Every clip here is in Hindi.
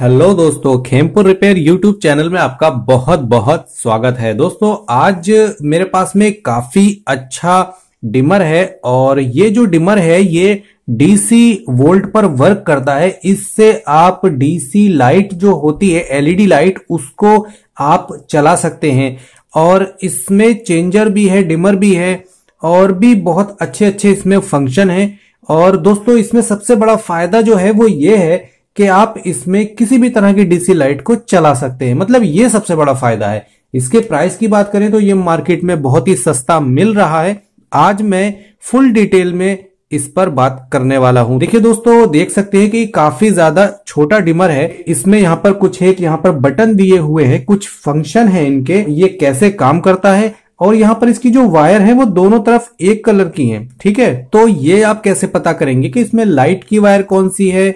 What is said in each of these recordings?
हेलो दोस्तों खेमपुर रिपेयर यूट्यूब चैनल में आपका बहुत बहुत स्वागत है दोस्तों आज मेरे पास में काफी अच्छा डिमर है और ये जो डिमर है ये डीसी वोल्ट पर वर्क करता है इससे आप डीसी लाइट जो होती है एलईडी लाइट उसको आप चला सकते हैं और इसमें चेंजर भी है डिमर भी है और भी बहुत अच्छे अच्छे इसमें फंक्शन है और दोस्तों इसमें सबसे बड़ा फायदा जो है वो ये है कि आप इसमें किसी भी तरह की डीसी लाइट को चला सकते हैं मतलब ये सबसे बड़ा फायदा है इसके प्राइस की बात करें तो ये मार्केट में बहुत ही सस्ता मिल रहा है आज मैं फुल डिटेल में इस पर बात करने वाला हूं देखिए दोस्तों देख सकते हैं कि काफी ज्यादा छोटा डिमर है इसमें यहाँ पर कुछ है यहाँ पर बटन दिए हुए हैं कुछ फंक्शन है इनके ये कैसे काम करता है और यहाँ पर इसकी जो वायर है वो दोनों तरफ एक कलर की है ठीक है तो ये आप कैसे पता करेंगे कि इसमें लाइट की वायर कौन सी है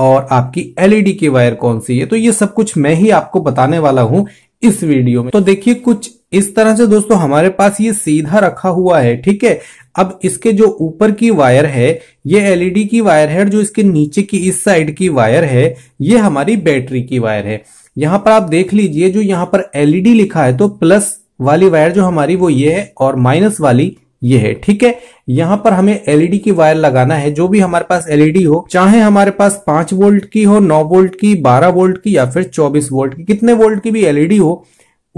और आपकी एलईडी e की वायर कौन सी है तो ये सब कुछ मैं ही आपको बताने वाला हूं इस वीडियो में तो देखिए कुछ इस तरह से दोस्तों हमारे पास ये सीधा रखा हुआ है ठीक है अब इसके जो ऊपर की वायर है ये एलईडी e की वायर है और जो इसके नीचे की इस साइड की वायर है ये हमारी बैटरी की वायर है यहां पर आप देख लीजिए जो यहां पर एलईडी e लिखा है तो प्लस वाली वायर जो हमारी वो ये है और माइनस वाली ये है ठीक है यहाँ पर हमें एलईडी e की वायर लगाना है जो भी हमारे पास एलईडी e हो चाहे हमारे पास पांच वोल्ट की हो नौ वोल्ट की बारह वोल्ट की या फिर चौबीस वोल्ट की कितने वोल्ट की भी एलईडी e हो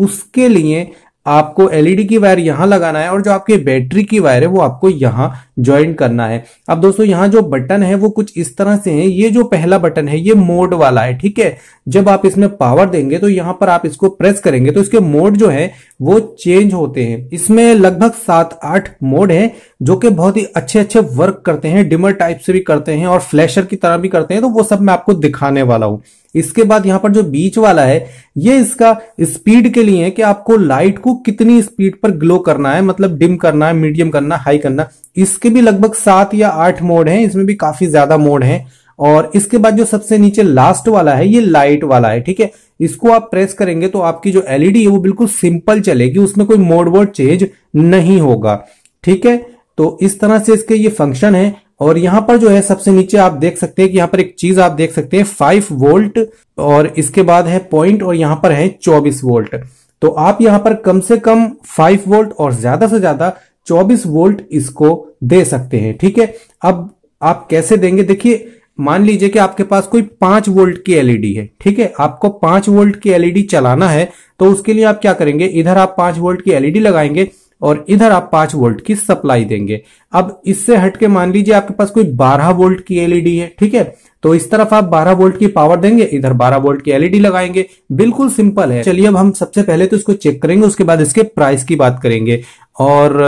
उसके लिए आपको एलईडी e की वायर यहां लगाना है और जो आपके बैटरी की वायर है वो आपको यहां ज्वाइन करना है अब दोस्तों यहाँ जो बटन है वो कुछ इस तरह से है ये जो पहला बटन है ये मोड वाला है ठीक है जब आप इसमें पावर देंगे तो यहां पर आप इसको प्रेस करेंगे तो इसके मोड जो है वो चेंज होते हैं इसमें लगभग सात आठ मोड है जो कि बहुत ही अच्छे अच्छे वर्क करते हैं डिमर टाइप से भी करते हैं और फ्लैशर की तरह भी करते हैं तो वो सब मैं आपको दिखाने वाला हूँ इसके बाद यहां पर जो बीच वाला है ये इसका स्पीड के लिए है कि आपको लाइट को कितनी स्पीड पर ग्लो करना है मतलब डिम करना है मीडियम करना हाई करना इसके भी लगभग सात या आठ मोड हैं इसमें भी काफी ज्यादा मोड हैं और इसके बाद जो सबसे नीचे लास्ट वाला है ये लाइट वाला है ठीक है इसको आप प्रेस करेंगे तो आपकी जो एलईडी है वो बिल्कुल सिंपल चलेगी उसमें कोई मोड वोड चेंज नहीं होगा ठीक है तो इस तरह से इसके ये फंक्शन है और यहां पर जो है सबसे नीचे आप देख सकते हैं कि यहां पर एक चीज आप देख सकते हैं फाइव वोल्ट और इसके बाद है पॉइंट और यहां पर है चौबीस वोल्ट तो आप यहां पर कम से कम फाइव वोल्ट और ज्यादा से ज्यादा चौबीस वोल्ट इसको दे सकते हैं ठीक है अब आप कैसे देंगे देखिए मान लीजिए कि आपके पास कोई पांच वोल्ट की एलईडी e है ठीक है आपको पांच वोल्ट की एलईडी e चलाना है तो उसके लिए आप क्या करेंगे इधर आप पांच वोल्ट की एलईडी e लगाएंगे और इधर आप पांच वोल्ट की सप्लाई देंगे अब इससे हटके मान लीजिए आपके पास कोई बारह वोल्ट की एलईडी है ठीक है तो इस तरफ आप 12 वोल्ट की पावर देंगे इधर 12 वोल्ट की एलईडी लगाएंगे बिल्कुल सिंपल है चलिए अब हम सबसे पहले तो इसको चेक करेंगे उसके बाद इसके प्राइस की बात करेंगे और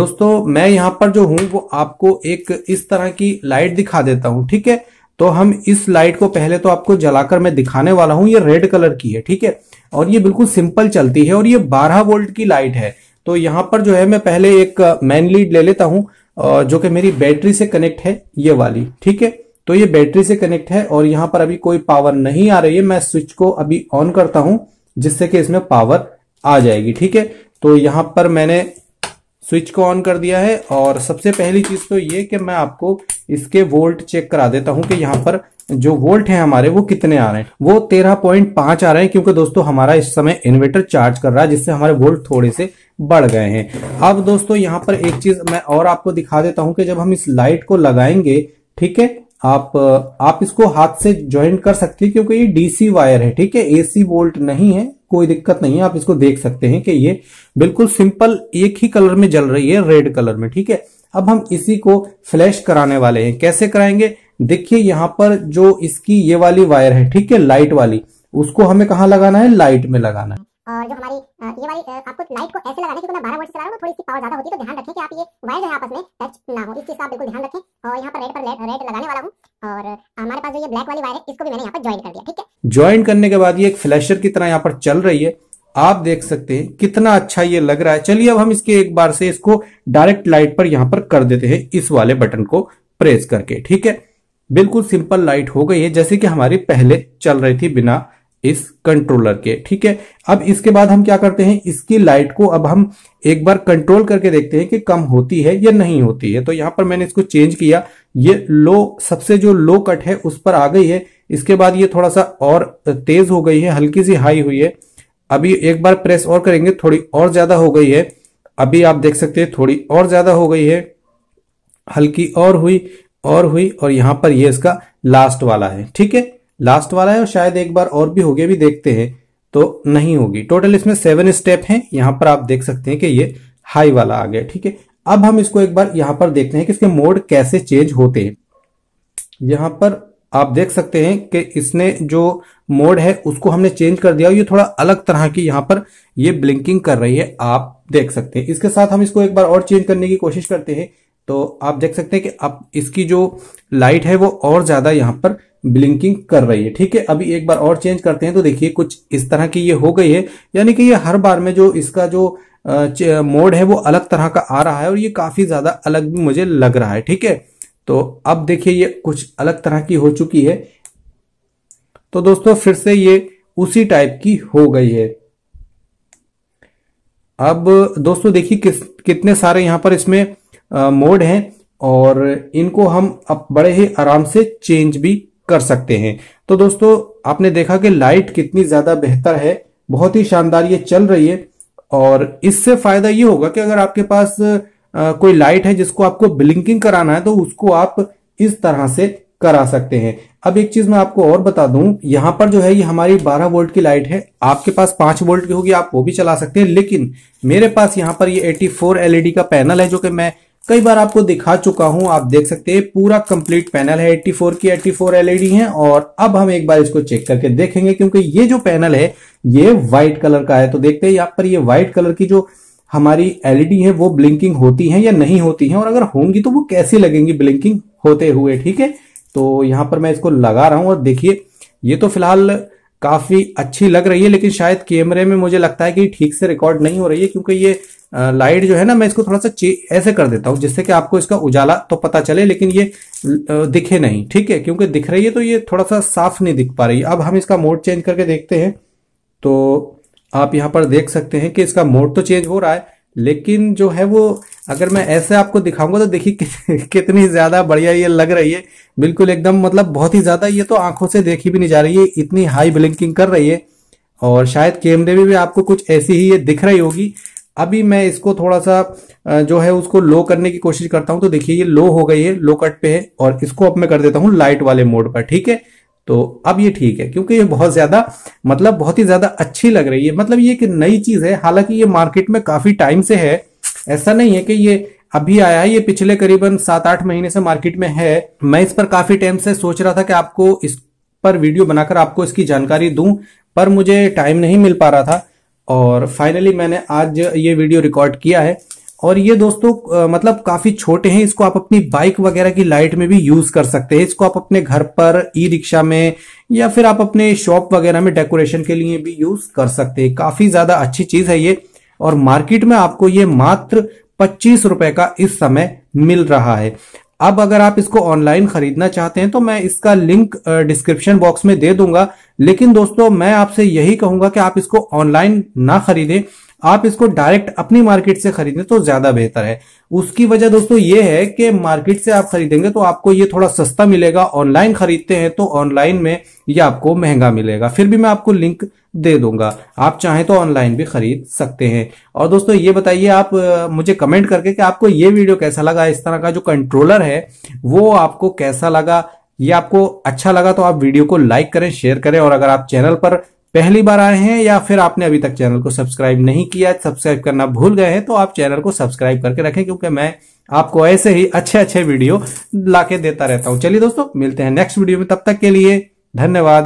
दोस्तों मैं यहां पर जो हूं वो आपको एक इस तरह की लाइट दिखा देता हूं ठीक है तो हम इस लाइट को पहले तो आपको जलाकर मैं दिखाने वाला हूं ये रेड कलर की है ठीक है और ये बिल्कुल सिंपल चलती है और ये 12 वोल्ट की लाइट है तो यहां पर जो है मैं पहले एक मैन लीड ले लेता हूं जो कि मेरी बैटरी से कनेक्ट है ये वाली ठीक है तो ये बैटरी से कनेक्ट है और यहां पर अभी कोई पावर नहीं आ रही है मैं स्विच को अभी ऑन करता हूं जिससे कि इसमें पावर आ जाएगी ठीक है तो यहां पर मैंने स्विच को ऑन कर दिया है और सबसे पहली चीज तो ये कि मैं आपको इसके वोल्ट चेक करा देता हूं कि यहां पर जो वोल्ट है हमारे वो कितने आ रहे हैं वो तेरह पॉइंट पांच आ रहे हैं क्योंकि दोस्तों हमारा इस समय इन्वर्टर चार्ज कर रहा है जिससे हमारे वोल्ट थोड़े से बढ़ गए हैं अब दोस्तों यहां पर एक चीज मैं और आपको दिखा देता हूं कि जब हम इस लाइट को लगाएंगे ठीक है आप आप इसको हाथ से ज्वाइंट कर सकते हैं क्योंकि ये डीसी वायर है ठीक है एसी वोल्ट नहीं है कोई दिक्कत नहीं है आप इसको देख सकते हैं कि ये बिल्कुल सिंपल एक ही कलर में जल रही है रेड कलर में ठीक है अब हम इसी को फ्लैश कराने वाले हैं कैसे कराएंगे देखिए यहां पर जो इसकी ये वाली वायर है ठीक है लाइट वाली उसको हमें कहाँ लगाना है लाइट में लगाना है और जो हमारी ये वाली आपको लाइट को ऐसे लगाना क्योंकि मैं वोल्ट से रहा हूँ थोड़ी सी पावर ज्यादा होती है तो ध्यान रखें कि आप ये वायर जो है आपस में टच ना हो बिल्कुल ध्यान रखें और यहाँ पर रेड पर रेड लगाने वाला हूँ और हमारे पास जो ये ब्लैक वाली वायर है इसको भी मैंने यहाँ पर ज्वाइन कर दिया ठीक है ज्वाइन करने के बाद ये एक फ्लैशर की तरह यहाँ पर चल रही है आप देख सकते हैं कितना अच्छा ये लग रहा है चलिए अब हम इसके एक बार से इसको डायरेक्ट लाइट पर यहाँ पर कर देते हैं इस वाले बटन को प्रेस करके ठीक है बिल्कुल सिंपल लाइट हो गई है जैसे कि हमारी पहले चल रही थी बिना इस कंट्रोलर के ठीक है अब इसके बाद हम क्या करते हैं इसकी लाइट को अब हम एक बार कंट्रोल करके देखते हैं कि कम होती है या नहीं होती है तो यहां पर मैंने इसको चेंज किया ये लो सबसे जो लो कट है उस पर आ गई है इसके बाद ये थोड़ा सा और तेज हो गई है हल्की सी हाई हुई है अभी एक बार प्रेस और करेंगे थोड़ी और ज्यादा हो गई है अभी आप देख सकते हैं थोड़ी और ज्यादा हो गई है हल्की और हुई और हुई और यहां पर ये इसका लास्ट वाला है ठीक है लास्ट वाला है और शायद एक बार और भी हो गया भी देखते हैं तो नहीं होगी टोटल इसमें सेवन स्टेप हैं यहां पर आप देख सकते हैं कि ये हाई वाला आ गया ठीक है अब हम इसको एक बार यहां पर देखते हैं कि इसके मोड कैसे चेंज होते हैं यहां पर आप देख सकते हैं कि इसने जो मोड है उसको हमने चेंज कर दिया ये थोड़ा अलग तरह की यहां पर ये ब्लिंकिंग कर रही है आप देख सकते हैं इसके साथ हम इसको एक बार और चेंज करने की कोशिश करते हैं तो आप देख सकते हैं कि अब इसकी जो लाइट है वो और ज्यादा यहाँ पर ब्लिंकिंग कर रही है ठीक है अभी एक बार और चेंज करते हैं तो देखिए कुछ इस तरह की ये हो गई है यानी कि ये हर बार में जो इसका जो मोड है वो अलग तरह का आ रहा है और ये काफी ज्यादा अलग भी मुझे लग रहा है ठीक है तो अब देखिए ये कुछ अलग तरह की हो चुकी है तो दोस्तों फिर से ये उसी टाइप की हो गई है अब दोस्तों देखिए किस कितने सारे यहां पर इसमें मोड हैं और इनको हम अब बड़े ही आराम से चेंज भी कर सकते हैं तो दोस्तों आपने देखा कि लाइट कितनी ज़्यादा बेहतर है बहुत ही शानदार ये चल रही है और इससे फायदा ये होगा कि अगर आपके पास कोई लाइट है जिसको आपको ब्लिंकिंग कराना है तो उसको आप इस तरह से करा सकते हैं अब एक चीज मैं आपको और बता दूं यहाँ पर जो है ये हमारी 12 वोल्ट की लाइट है आपके पास 5 वोल्ट की होगी आप वो भी चला सकते हैं लेकिन मेरे पास यहाँ पर ये 84 एलईडी का पैनल है जो कि मैं कई बार आपको दिखा चुका हूं आप देख सकते हैं पूरा कंप्लीट पैनल है 84 की 84 एलईडी e है और अब हम एक बार इसको चेक करके देखेंगे क्योंकि ये जो पैनल है ये व्हाइट कलर का है तो देखते हैं यहाँ पर ये व्हाइट कलर की जो हमारी एलईडी e है वो ब्लिंकिंग होती है या नहीं होती है और अगर होंगी तो वो कैसी लगेंगी ब्लिंकिंग होते हुए ठीक है तो यहां पर मैं इसको लगा रहा हूं और देखिए ये तो फिलहाल काफी अच्छी लग रही है लेकिन शायद कैमरे में मुझे लगता है कि ठीक से रिकॉर्ड नहीं हो रही है क्योंकि ये लाइट जो है ना मैं इसको थोड़ा सा ऐसे कर देता हूँ जिससे कि आपको इसका उजाला तो पता चले लेकिन ये दिखे नहीं ठीक है क्योंकि दिख रही है तो ये थोड़ा सा साफ नहीं दिख पा रही अब हम इसका मोड चेंज करके देखते हैं तो आप यहाँ पर देख सकते हैं कि इसका मोड तो चेंज हो रहा है लेकिन जो है वो अगर मैं ऐसे आपको दिखाऊंगा तो देखिए कितनी ज्यादा बढ़िया ये लग रही है बिल्कुल एकदम मतलब बहुत ही ज्यादा ये तो आंखों से देखी भी नहीं जा रही है इतनी हाई ब्लिंकिंग कर रही है और शायद कैमरे में भी आपको कुछ ऐसी ही ये दिख रही होगी अभी मैं इसको थोड़ा सा जो है उसको लो करने की कोशिश करता हूं तो देखिए ये लो हो गई है लो कट पे है और इसको अब मैं कर देता हूं लाइट वाले मोड पर ठीक है तो अब ये ठीक है क्योंकि ये बहुत ज्यादा मतलब बहुत ही ज्यादा अच्छी लग रही है मतलब ये एक नई चीज है हालांकि ये मार्केट में काफी टाइम से है ऐसा नहीं है कि ये अभी आया है ये पिछले करीबन सात आठ महीने से मार्केट में है मैं इस पर काफी टाइम से सोच रहा था कि आपको इस पर वीडियो बनाकर आपको इसकी जानकारी दूं पर मुझे टाइम नहीं मिल पा रहा था और फाइनली मैंने आज ये वीडियो रिकॉर्ड किया है और ये दोस्तों मतलब काफी छोटे हैं इसको आप अपनी बाइक वगैरह की लाइट में भी यूज कर सकते हैं इसको आप अपने घर पर ई रिक्शा में या फिर आप अपने शॉप वगैरह में डेकोरेशन के लिए भी यूज कर सकते हैं काफी ज्यादा अच्छी चीज है ये और मार्केट में आपको ये मात्र पच्चीस रुपए का इस समय मिल रहा है अब अगर आप इसको ऑनलाइन खरीदना चाहते हैं तो मैं इसका लिंक डिस्क्रिप्शन बॉक्स में दे दूंगा लेकिन दोस्तों मैं आपसे यही कहूंगा कि आप इसको ऑनलाइन ना खरीदें आप इसको डायरेक्ट अपनी मार्केट से खरीदें तो ज्यादा बेहतर है उसकी वजह दोस्तों ये है कि मार्केट से आप खरीदेंगे तो आपको ये थोड़ा सस्ता मिलेगा ऑनलाइन खरीदते हैं तो ऑनलाइन में ये आपको महंगा मिलेगा फिर भी मैं आपको लिंक दे दूंगा आप चाहें तो ऑनलाइन भी खरीद सकते हैं और दोस्तों ये बताइए आप मुझे कमेंट करके कि आपको ये वीडियो कैसा लगा इस तरह का जो कंट्रोलर है वो आपको कैसा लगा ये आपको अच्छा लगा तो आप वीडियो को लाइक करें शेयर करें और अगर आप चैनल पर पहली बार आए हैं या फिर आपने अभी तक चैनल को सब्सक्राइब नहीं किया सब्सक्राइब करना भूल गए हैं तो आप चैनल को सब्सक्राइब करके रखें क्योंकि मैं आपको ऐसे ही अच्छे अच्छे वीडियो लाके देता रहता हूं चलिए दोस्तों मिलते हैं नेक्स्ट वीडियो में तब तक के लिए धन्यवाद